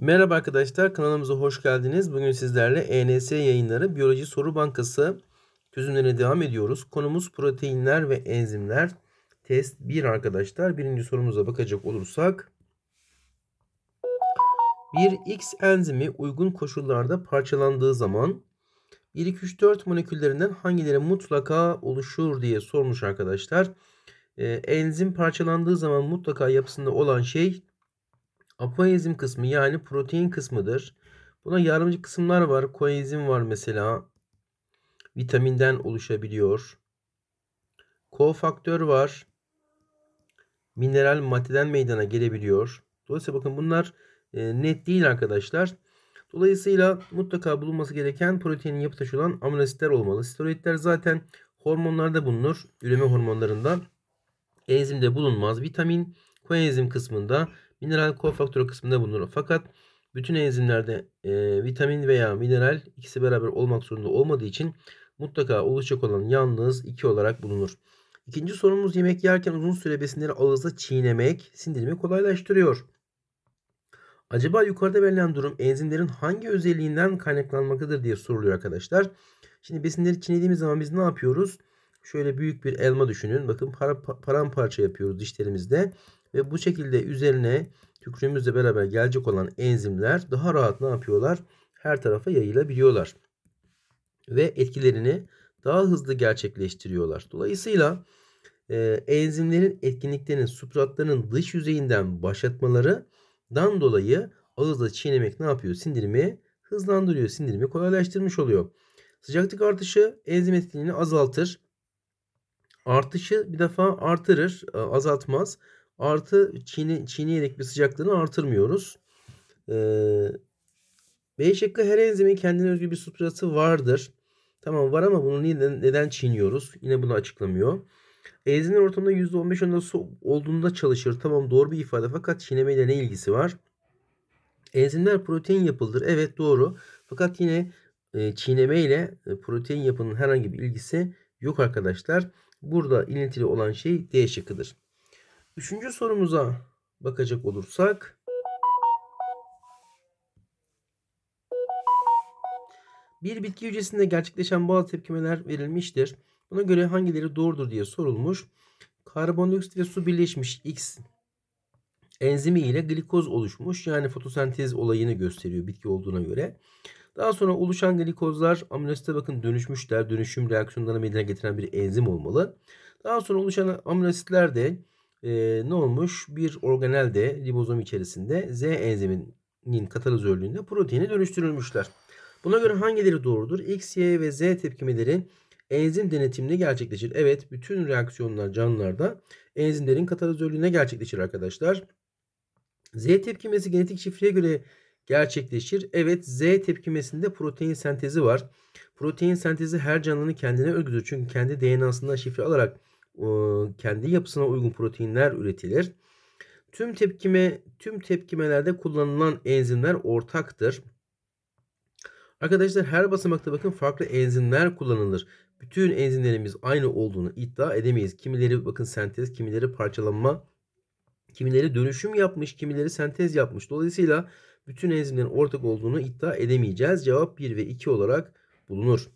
Merhaba arkadaşlar kanalımıza hoş geldiniz. Bugün sizlerle ENS yayınları Biyoloji Soru Bankası çözümlerine devam ediyoruz. Konumuz proteinler ve enzimler. Test 1 arkadaşlar. Birinci sorumuza bakacak olursak. Bir X enzimi uygun koşullarda parçalandığı zaman 1, 2, 3, 4 moleküllerinden hangileri mutlaka oluşur diye sormuş arkadaşlar. E, enzim parçalandığı zaman mutlaka yapısında olan şey Apoezim kısmı yani protein kısmıdır. Buna yardımcı kısımlar var. Koenzim var mesela. Vitaminden oluşabiliyor. Kofaktör var. Mineral maddeden meydana gelebiliyor. Dolayısıyla bakın bunlar e, net değil arkadaşlar. Dolayısıyla mutlaka bulunması gereken proteinin yapı taşı olan amino olmalı. Steroidler zaten hormonlarda bulunur. Üreme hormonlarında. Enzimde bulunmaz. Vitamin koenzim kısmında Mineral kofaktör kısmında bulunur. Fakat bütün enzimlerde e, vitamin veya mineral ikisi beraber olmak zorunda olmadığı için mutlaka oluşacak olan yalnız 2 olarak bulunur. İkinci sorumuz yemek yerken uzun süre besinleri ağızda çiğnemek sindirimi kolaylaştırıyor. Acaba yukarıda verilen durum enzimlerin hangi özelliğinden kaynaklanmaktadır diye soruluyor arkadaşlar. Şimdi besinleri çiğnediğimiz zaman biz ne yapıyoruz? Şöyle büyük bir elma düşünün. Bakın para, paramparça yapıyoruz dişlerimizde. Ve bu şekilde üzerine tükürüğümüzle beraber gelecek olan enzimler daha rahat ne yapıyorlar? Her tarafa yayılabiliyorlar. Ve etkilerini daha hızlı gerçekleştiriyorlar. Dolayısıyla e, enzimlerin etkinliklerinin substratların dış yüzeyinden başlatmalarından dolayı ağızla çiğnemek ne yapıyor? Sindirimi hızlandırıyor. Sindirimi kolaylaştırmış oluyor. Sıcaklık artışı enzim etkinliğini azaltır. Artışı bir defa artırır, e, azaltmaz. Artı çiğne, çiğneyerek bir sıcaklığını artırmıyoruz. Ee, B şıkkı her enzimin kendine özgü bir substratı vardır. Tamam var ama bunu neden, neden çiğniyoruz? Yine bunu açıklamıyor. Enzimler ortamda %15 onda su olduğunda çalışır. Tamam doğru bir ifade fakat çiğnemeyle ne ilgisi var? Enzimler protein yapıldır. Evet doğru. Fakat yine e, çiğneme ile e, protein yapının herhangi bir ilgisi yok arkadaşlar. Burada ilintili olan şey D şıkkıdır. Üçüncü sorumuza bakacak olursak. Bir bitki hücresinde gerçekleşen bazı tepkimeler verilmiştir. Buna göre hangileri doğrudur diye sorulmuş. Karbondioksit ve su birleşmiş X enzimi ile glikoz oluşmuş. Yani fotosentez olayını gösteriyor bitki olduğuna göre. Daha sonra oluşan glikozlar aminoasite bakın dönüşmüşler. Dönüşüm reaksiyonlarına meydana getiren bir enzim olmalı. Daha sonra oluşan aminoasitler de e, ne olmuş? Bir organel de ribozom içerisinde Z enziminin katalizörlüğünde proteine dönüştürülmüşler. Buna göre hangileri doğrudur? X, Y ve Z tepkimeleri enzim denetiminde gerçekleşir. Evet bütün reaksiyonlar canlılarda enzimlerin katalizörlüğüne gerçekleşir arkadaşlar. Z tepkimesi genetik şifreye göre gerçekleşir. Evet Z tepkimesinde protein sentezi var. Protein sentezi her canlının kendine özgüdür. Çünkü kendi DNA'sından şifre alarak kendi yapısına uygun proteinler üretilir. Tüm tepkime tüm tepkimelerde kullanılan enzimler ortaktır. Arkadaşlar her basamakta bakın farklı enzimler kullanılır. Bütün enzimlerimiz aynı olduğunu iddia edemeyiz. Kimileri bakın sentez, kimileri parçalanma, kimileri dönüşüm yapmış, kimileri sentez yapmış. Dolayısıyla bütün enzimlerin ortak olduğunu iddia edemeyeceğiz. Cevap 1 ve 2 olarak bulunur.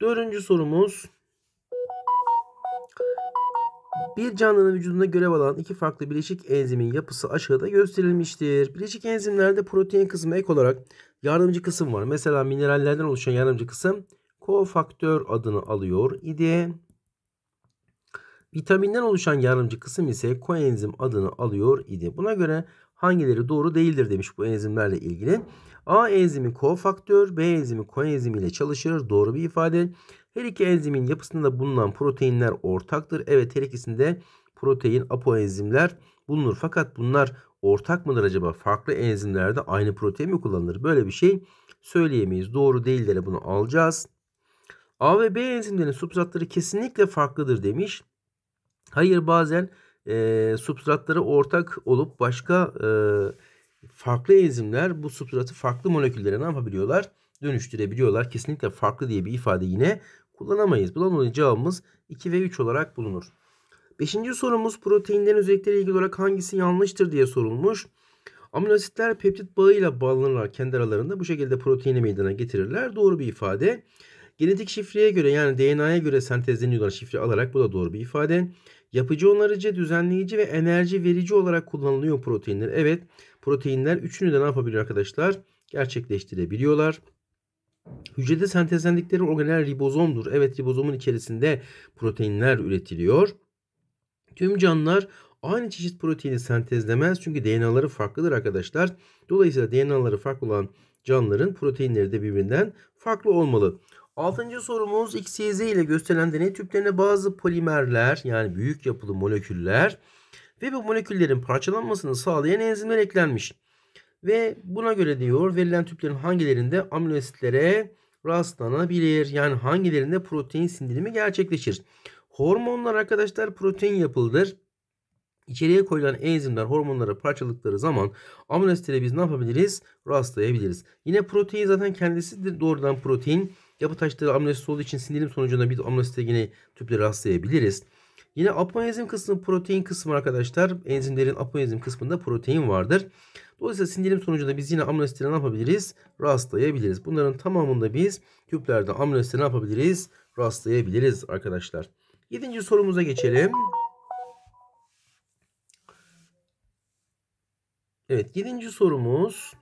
Dördüncü sorumuz bir canlının vücudunda görev alan iki farklı bileşik enzimin yapısı aşağıda gösterilmiştir. Bileşik enzimlerde protein kısmı ek olarak yardımcı kısım var. Mesela minerallerden oluşan yardımcı kısım kofaktör adını alıyor idi. Vitaminden oluşan yardımcı kısım ise koenzim adını alıyor idi. Buna göre hangileri doğru değildir demiş bu enzimlerle ilgili. A enzimi kofaktör, B enzimi koenzim ile çalışır. Doğru bir ifade. Her iki enzimin yapısında bulunan proteinler ortaktır. Evet her ikisinde protein apoenzimler bulunur. Fakat bunlar ortak mıdır acaba? Farklı enzimlerde aynı protein mi kullanılır? Böyle bir şey söyleyemeyiz. Doğru değillere bunu alacağız. A ve B enzimlerin substratları kesinlikle farklıdır demiş. Hayır bazen e, substratları ortak olup başka e, farklı enzimler bu substratı farklı moleküllere ne yapabiliyorlar? dönüştürebiliyorlar. Kesinlikle farklı diye bir ifade yine kullanamayız. Bundan dolayı cevabımız 2 ve 3 olarak bulunur. Beşinci sorumuz proteinlerin özellikleriyle ilgili olarak hangisi yanlıştır diye sorulmuş. Amino asitler peptit bağıyla bağlanırlar kendi aralarında. Bu şekilde proteini meydana getirirler. Doğru bir ifade. Genetik şifreye göre yani DNA'ya göre sentezleniyorlar şifre alarak. Bu da doğru bir ifade. Yapıcı onarıcı, düzenleyici ve enerji verici olarak kullanılıyor proteinler. Evet proteinler üçünü de ne yapabiliyor arkadaşlar? Gerçekleştirebiliyorlar. Hücrede sentezlendikleri organel ribozomdur. Evet ribozomun içerisinde proteinler üretiliyor. Tüm canlılar aynı çeşit proteini sentezlemez çünkü DNA'ları farklıdır arkadaşlar. Dolayısıyla DNA'ları farklı olan canlıların proteinleri de birbirinden farklı olmalı. Altıncı sorumuz XYZ ile gösterilen deney tüplerine bazı polimerler yani büyük yapılı moleküller ve bu moleküllerin parçalanmasını sağlayan enzimler eklenmiş. Ve buna göre diyor verilen tüplerin hangilerinde aminoasitlere rastlanabilir? Yani hangilerinde protein sindirimi gerçekleşir? Hormonlar arkadaşlar protein yapıldır. İçeriye koyulan enzimler hormonlara parçalıkları zaman amino asitlere biz ne yapabiliriz? Rastlayabiliriz. Yine protein zaten kendisi de doğrudan protein. Yapı taşları amino asit olduğu için sindirim sonucunda biz amino asite yine tüpleri rastlayabiliriz. Yine apoenzim kısmı protein kısmı arkadaşlar. Enzimlerin apoenzim kısmında protein vardır. Dolayısıyla sindirim sonucunda biz yine amino ne yapabiliriz? Rastlayabiliriz. Bunların tamamında biz tüplerde amino ne yapabiliriz? Rastlayabiliriz arkadaşlar. Yedinci sorumuza geçelim. Evet yedinci sorumuz.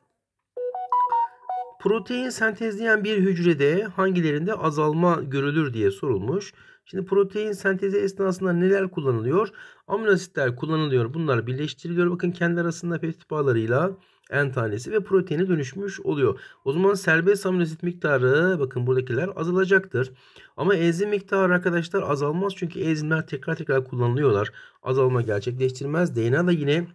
Protein sentezleyen bir hücrede hangilerinde azalma görülür diye sorulmuş. Şimdi protein sentezi esnasında neler kullanılıyor? Amino asitler kullanılıyor. Bunlar birleştiriliyor. Bakın kendi arasında peptit bağlarıyla en tanesi ve proteine dönüşmüş oluyor. O zaman serbest amino asit miktarı bakın buradakiler azalacaktır. Ama enzim miktarı arkadaşlar azalmaz çünkü enzimler tekrar tekrar kullanılıyorlar. Azalma gerçekleştirmez. DNA da yine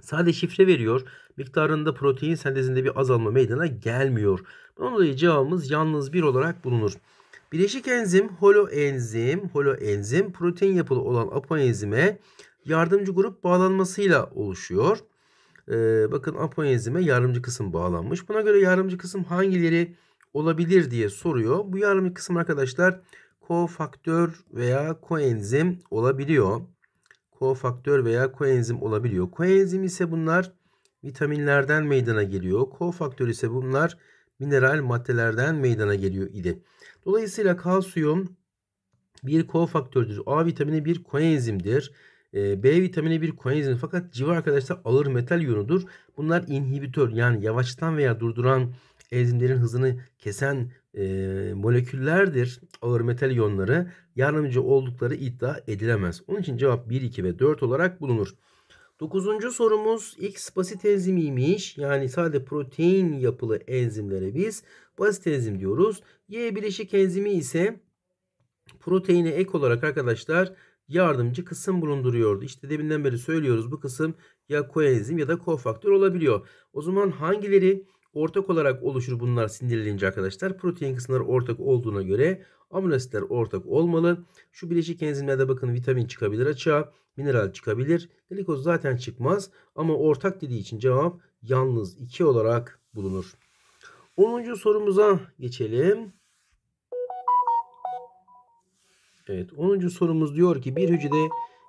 sadece şifre veriyor. Miktarında protein sentezinde bir azalma meydana gelmiyor. Bunun dolayı cevabımız yalnız bir olarak bulunur. Bileşik enzim holoenzim, holoenzim protein yapılı olan apoenzime yardımcı grup bağlanmasıyla oluşuyor. Ee, bakın apoenzime yardımcı kısım bağlanmış. Buna göre yardımcı kısım hangileri olabilir diye soruyor. Bu yardımcı kısım arkadaşlar kofaktör veya koenzim olabiliyor. Kofaktör veya koenzim olabiliyor. Koenzim ise bunlar vitaminlerden meydana geliyor. Kofaktör ise bunlar mineral maddelerden meydana geliyor idi. Dolayısıyla kalsiyum bir kofaktördür, A vitamini bir koenzimdir. Ee, B vitamini bir koenzim fakat civa arkadaşlar ağır metal yonudur. Bunlar inhibitör yani yavaştan veya durduran enzimlerin hızını kesen e, moleküllerdir. Ağır metal yonları yardımcı oldukları iddia edilemez. Onun için cevap 1, 2 ve 4 olarak bulunur. Dokuzuncu sorumuz X basit enzimiymiş. Yani sadece protein yapılı enzimlere biz basit enzim diyoruz. Y bileşik enzimi ise proteine ek olarak arkadaşlar yardımcı kısım bulunduruyordu. İşte deminden beri söylüyoruz bu kısım ya koenzim ya da kofaktör olabiliyor. O zaman hangileri Ortak olarak oluşur bunlar sindirilince arkadaşlar. Protein kısımları ortak olduğuna göre amino asitler ortak olmalı. Şu bileşik enzimlerde bakın vitamin çıkabilir açığa, mineral çıkabilir. Glikoz zaten çıkmaz ama ortak dediği için cevap yalnız 2 olarak bulunur. 10. sorumuza geçelim. Evet 10. sorumuz diyor ki bir hücrede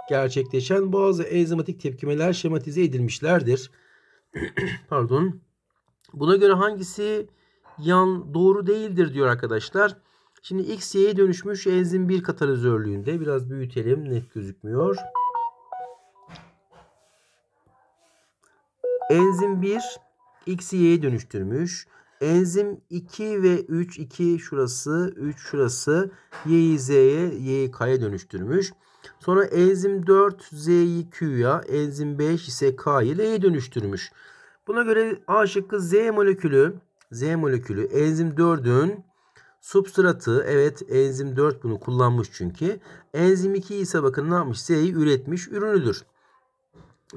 gerçekleşen bazı enzimatik tepkimeler şematize edilmişlerdir. Pardon. Buna göre hangisi yan doğru değildir diyor arkadaşlar. Şimdi X, Y'ye dönüşmüş enzim 1 katalizörlüğünde. Biraz büyütelim. Net gözükmüyor. Enzim 1 X Y'ye dönüştürmüş. Enzim 2 ve 3, 2 şurası, 3 şurası Y'yi Z'ye, Y'yi K'ya dönüştürmüş. Sonra enzim 4 Z'yi Q'ya, enzim 5 ise K'yı L'ye dönüştürmüş. Buna göre A şıkkı Z molekülü Z molekülü enzim 4'ün substratı evet enzim 4 bunu kullanmış çünkü. Enzim 2 ise bakın ne yapmış? Z'yi üretmiş ürünüdür.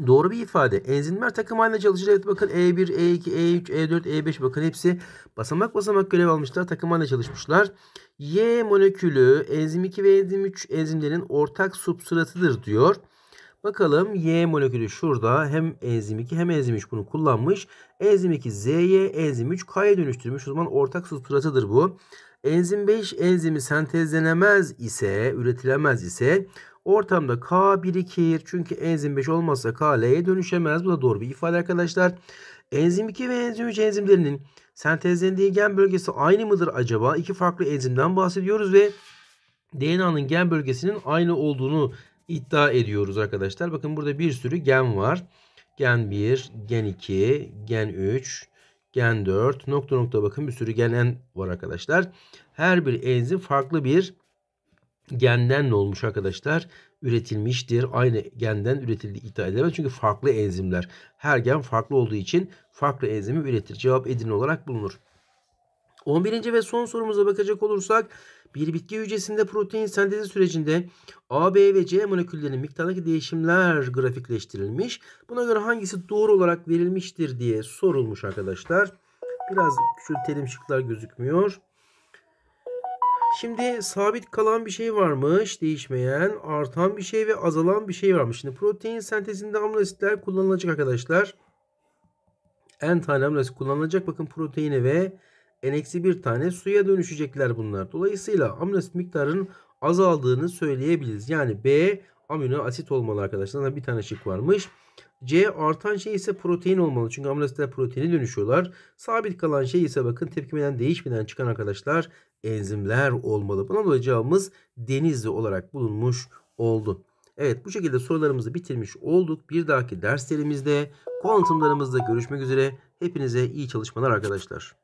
Doğru bir ifade. Enzimler takım halinde çalışır. Evet bakın E1, E2, E3, E4, E5 bakın hepsi basamak basamak görev almışlar. Takım halinde çalışmışlar. Y molekülü enzim 2 ve enzim 3 enzimlerin ortak substratıdır diyor. Bakalım Y molekülü şurada hem enzim 2 hem enzim 3 bunu kullanmış. Enzim 2 Z'ye, enzim 3 K'ya dönüştürmüş. O zaman ortak substratıdır bu. Enzim 5 enzimi sentezlenemez ise, üretilemez ise ortamda K birikir. Çünkü enzim 5 olmazsa K L'ye dönüşemez. Bu da doğru bir ifade arkadaşlar. Enzim 2 ve enzim 3 enzimlerinin sentezlendiği gen bölgesi aynı mıdır acaba? İki farklı enzimden bahsediyoruz ve DNA'nın gen bölgesinin aynı olduğunu iddia ediyoruz arkadaşlar. Bakın burada bir sürü gen var. Gen 1, gen 2, gen 3, gen 4, nokta nokta bakın bir sürü gen var arkadaşlar. Her bir enzim farklı bir genden ne olmuş arkadaşlar? Üretilmiştir. Aynı genden üretildiği iddia edilemez. Çünkü farklı enzimler. Her gen farklı olduğu için farklı enzimi üretir. Cevap Edirne olarak bulunur. 11. ve son sorumuza bakacak olursak bir bitki hücresinde protein sentezi sürecinde A, B ve C moleküllerinin miktardaki değişimler grafikleştirilmiş. Buna göre hangisi doğru olarak verilmiştir diye sorulmuş arkadaşlar. Biraz küçültelim şıklar gözükmüyor. Şimdi sabit kalan bir şey varmış, değişmeyen, artan bir şey ve azalan bir şey varmış. Şimdi protein sentezinde amino kullanılacak arkadaşlar. En tane amino kullanılacak. Bakın proteine ve n-1 tane suya dönüşecekler bunlar. Dolayısıyla amino asit miktarının azaldığını söyleyebiliriz. Yani B amino asit olmalı arkadaşlar. Bir tane şık varmış. C artan şey ise protein olmalı. Çünkü amino asitler proteine dönüşüyorlar. Sabit kalan şey ise bakın tepkimeden değişmeden çıkan arkadaşlar enzimler olmalı. Buna dolayı cevabımız denizli olarak bulunmuş oldu. Evet bu şekilde sorularımızı bitirmiş olduk. Bir dahaki derslerimizde kuantumlarımızda görüşmek üzere. Hepinize iyi çalışmalar arkadaşlar.